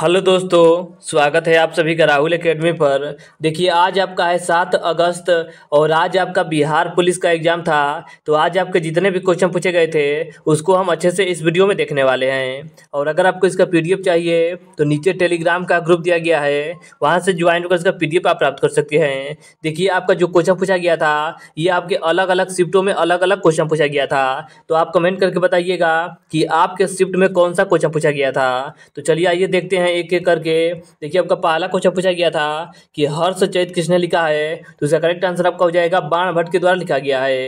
hello दोस्तों स्वागत है आप सभी का राहुल एकेडमी पर देखिए आज आपका है सात अगस्त और आज आपका बिहार पुलिस का एग्जाम था तो आज आपके जितने भी क्वेश्चन पूछे गए थे उसको हम अच्छे से इस वीडियो में देखने वाले हैं और अगर आपको इसका पीडीएफ चाहिए तो नीचे टेलीग्राम का ग्रुप दिया गया है वहाँ से ज्वाइन होकर इसका पी आप प्राप्त कर सकते हैं देखिए आपका जो क्वेश्चन पूछा गया था ये आपके अलग अलग शिफ्टों में अलग अलग क्वेश्चन पूछा गया था तो आप कमेंट करके बताइएगा कि आपके शिफ्ट में कौन सा क्वेश्चन पूछा गया था तो चलिए आइए देखते हैं हैं एक एक करके देखिए आपका पहला क्वेश्चन पूछा गया था कि हर्ष चैत किसने लिखा है तो इसका करेक्ट आंसर आपका हो जाएगा बाण भट्ट के द्वारा लिखा गया है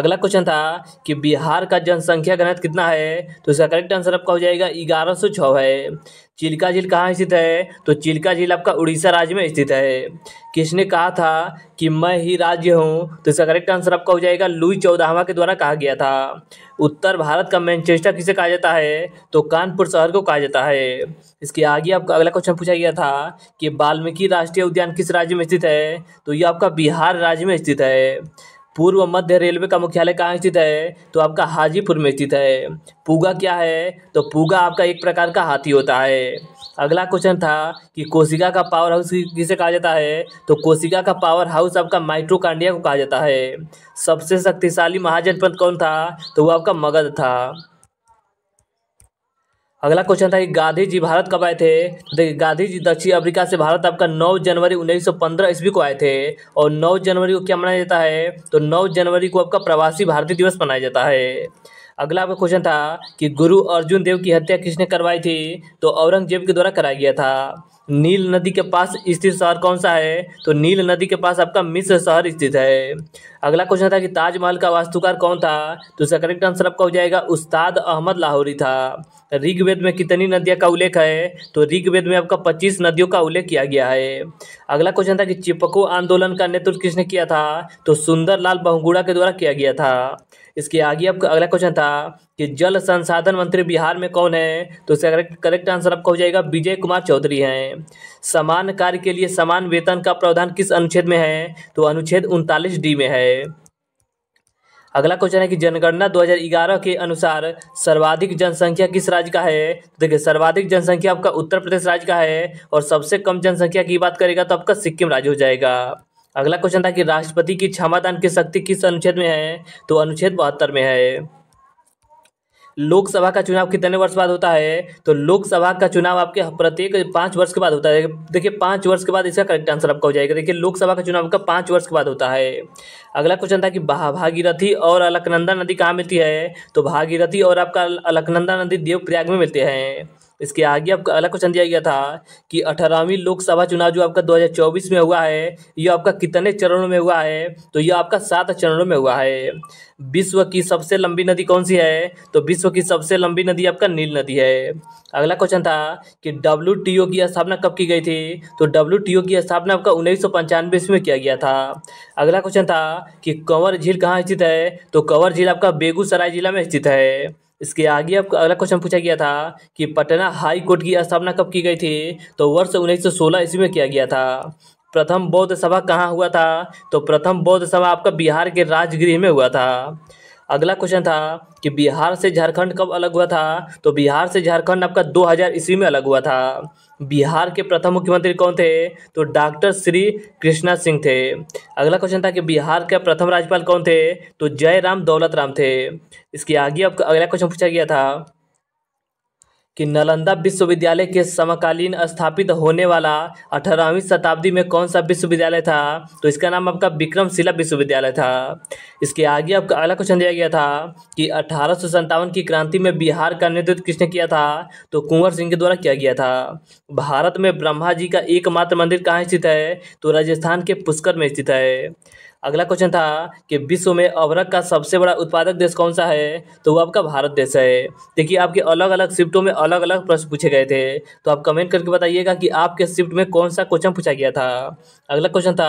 अगला क्वेश्चन था कि बिहार का जनसंख्या गणित कितना है तो इसका करेक्ट आंसर आपका हो जाएगा ग्यारह है चिल्का झील कहाँ स्थित है तो चिल्का झील आपका उड़ीसा राज्य में स्थित है किसने कहा था कि मैं ही राज्य हूँ तो इसका करेक्ट आंसर आपका हो जाएगा लुई चौदाहवा के द्वारा कहा गया था उत्तर भारत का मैनचेस्टर किसे कहा जाता है तो कानपुर शहर को कहा जाता है इसके आगे आपका अगला क्वेश्चन पूछा गया था कि वाल्मीकि राष्ट्रीय उद्यान किस राज्य में स्थित है तो ये आपका बिहार राज्य में स्थित है पूर्व मध्य रेलवे का मुख्यालय कहाँ स्थित है तो आपका हाजीपुर में स्थित है पूगा क्या है तो पूगा आपका एक प्रकार का हाथी होता है अगला क्वेश्चन था कि कोशिका का पावर हाउस किसे कहा जाता है तो कोशिका का पावर हाउस आपका माइट्रोकांडिया को कहा जाता है सबसे शक्तिशाली महाजनपद कौन था तो वो आपका मगध था अगला क्वेश्चन था कि गांधी जी भारत कब आए थे देखिए तो गांधी जी दक्षिण अफ्रीका से भारत आपका 9 जनवरी 1915 ईस्वी को आए थे और 9 जनवरी को क्या मनाया जाता है तो 9 जनवरी को आपका प्रवासी भारतीय दिवस मनाया जाता है अगला आपका क्वेश्चन था कि गुरु अर्जुन देव की हत्या किसने करवाई थी तो औरंगजेब के द्वारा कराया गया था नील नदी के पास स्थित शहर कौन सा है तो नील नदी के पास आपका मिस्र शहर स्थित है अगला क्वेश्चन था कि ताजमहल का वास्तुकार कौन था तो इसका करेक्ट आंसर आपका हो जाएगा उस्ताद अहमद लाहौरी था ऋग्वेद में कितनी नदियाँ का उल्लेख है तो ऋग्वेद में आपका पच्चीस नदियों का उल्लेख किया गया है अगला क्वेश्चन था कि चिपको आंदोलन का नेतृत्व किसने किया था तो सुंदरलाल बहुगुड़ा के द्वारा किया गया था इसके आगे आपका अगला क्वेश्चन था कि जल संसाधन मंत्री बिहार में कौन है तो इसका करेक्ट आंसर आपका हो जाएगा विजय कुमार चौधरी हैं समान कार्य के लिए समान वेतन का प्रावधान किस अनुच्छेद में है तो अनुच्छेद उनतालीस डी में है अगला क्वेश्चन है कि जनगणना 2011 के अनुसार सर्वाधिक जनसंख्या किस राज्य का है तो देखिए सर्वाधिक जनसंख्या आपका उत्तर प्रदेश राज्य का है और सबसे कम जनसंख्या की बात करेगा तो आपका सिक्किम राज्य हो जाएगा अगला क्वेश्चन था कि राष्ट्रपति की क्षमादान की शक्ति किस अनुच्छेद में है तो अनुच्छेद बहत्तर में है लोकसभा का चुनाव कितने वर्ष बाद होता है तो लोकसभा का चुनाव आपके प्रत्येक पाँच वर्ष के बाद होता है देखिए पाँच वर्ष के बाद इसका करेक्ट आंसर आपका हो जाएगा देखिए लोकसभा का चुनाव का पाँच वर्ष के बाद होता है अगला क्वेश्चन था कि भागीरथी और अलकनंदा नदी कहाँ मिलती है तो भागीरथी और आपका अलकनंदा नदी देवप्रयाग में मिलते हैं इसके आगे आपका अगला क्वेश्चन दिया गया था कि अठारहवीं लोकसभा चुनाव जो आपका 2024 में हुआ है यह आपका कितने चरणों में हुआ है तो यह आपका सात चरणों में हुआ है विश्व की सबसे लंबी नदी कौन सी है तो विश्व की सबसे लंबी नदी आपका नील नदी है अगला क्वेश्चन था कि डब्ल्यू की स्थापना कब की गई थी तो डब्ल्यू की स्थापना आपका उन्नीस सौ में किया गया था अगला क्वेश्चन था कि कंवर झील कहाँ स्थित है तो कंवर झील आपका बेगूसराय जिला में स्थित है इसके आगे आपको अगला क्वेश्चन पूछा गया था कि पटना हाई कोर्ट की स्थापना कब की गई थी तो वर्ष उन्नीस सौ सोलह ईस्वी में किया गया था प्रथम बौद्ध सभा कहाँ हुआ था तो प्रथम बौद्ध सभा आपका बिहार के राजगृह में हुआ था अगला क्वेश्चन था कि बिहार से झारखंड कब अलग हुआ था तो बिहार से झारखंड आपका 2000 ईस्वी में अलग हुआ था बिहार के प्रथम मुख्यमंत्री कौन थे तो डॉक्टर श्री कृष्णा सिंह थे अगला क्वेश्चन था कि बिहार के प्रथम राज्यपाल कौन थे तो जयराम दौलत राम थे इसके आगे आपका अगला क्वेश्चन पूछा गया था कि नालंदा विश्वविद्यालय के समकालीन स्थापित होने वाला अठारहवीं शताब्दी में कौन सा विश्वविद्यालय था तो इसका नाम आपका विक्रमशिला विश्वविद्यालय था इसके आगे आपका अगला क्वेश्चन दिया गया था कि अठारह की क्रांति में बिहार का नेतृत्व किसने किया था तो कुंवर सिंह के द्वारा किया गया था भारत में ब्रह्मा जी का एकमात्र मंदिर कहाँ स्थित है तो राजस्थान के पुष्कर में स्थित है अगला क्वेश्चन था कि विश्व में अवरक का सबसे बड़ा उत्पादक देश कौन सा है तो वो आपका भारत देश है देखिए आपके अलग अलग शिफ्टों में अलग अलग प्रश्न पूछे गए थे तो आप कमेंट करके बताइएगा कि आपके शिफ्ट में कौन सा क्वेश्चन पूछा गया था अगला क्वेश्चन था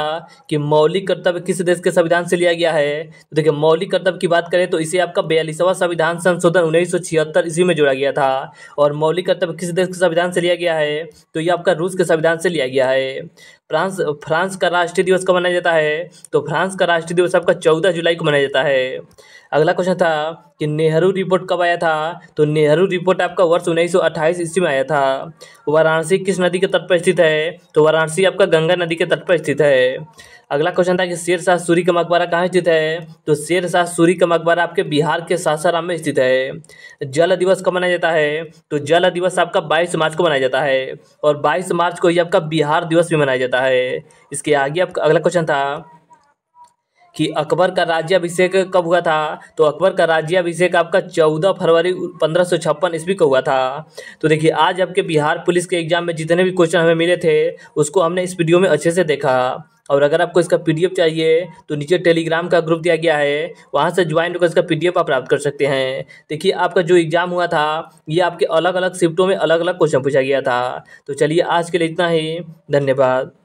कि मौलिक कर्तव्य किस देश के संविधान से लिया गया है तो देखिए मौलिक कर्तव्य की बात करें तो इसे आपका बयालीसवां संविधान संशोधन उन्नीस ईस्वी में जोड़ा गया था और मौलिक कर्तव्य किस देश के संविधान से लिया गया है तो ये आपका रूस के संविधान से लिया गया है फ्रांस फ्रांस का राष्ट्रीय दिवस कब मनाया जाता है तो फ्रांस का राष्ट्रीय दिवस आपका चौदह जुलाई को मनाया जाता है अगला क्वेश्चन था कि नेहरू रिपोर्ट कब आया था तो नेहरू रिपोर्ट आपका वर्ष उन्नीस सौ अट्ठाईस ईस्वी में आया था वाराणसी किस नदी के तट पर स्थित है तो वाराणसी आपका गंगा नदी के तट पर स्थित है अगला क्वेश्चन था कि शेर शाह सूरी का मकबरा कहाँ स्थित है तो शेर शाह सूरी का मकबरा आपके बिहार के सासाराम में स्थित है जल दिवस कब मनाया जाता है तो जल दिवस आपका बाईस मार्च को मनाया जाता है और बाईस मार्च को ही आपका बिहार दिवस भी मनाया जाता है इसके आगे आपका अगला क्वेश्चन था कि अकबर का राज्याभिषेक कब हुआ था तो अकबर का राज्याभिषेक आपका चौदह फरवरी पंद्रह सौ छप्पन ईस्वी को हुआ था तो देखिए आज आपके बिहार पुलिस के एग्जाम में जितने भी क्वेश्चन हमें मिले थे उसको हमने इस वीडियो में अच्छे से देखा और अगर आपको इसका पी चाहिए तो नीचे टेलीग्राम का ग्रुप दिया गया है वहाँ से ज्वाइन होकर इसका पी आप प्राप्त कर सकते हैं देखिए आपका जो एग्ज़ाम हुआ था ये आपके अलग अलग शिफ्टों में अलग अलग क्वेश्चन पूछा गया था तो चलिए आज के लिए इतना ही धन्यवाद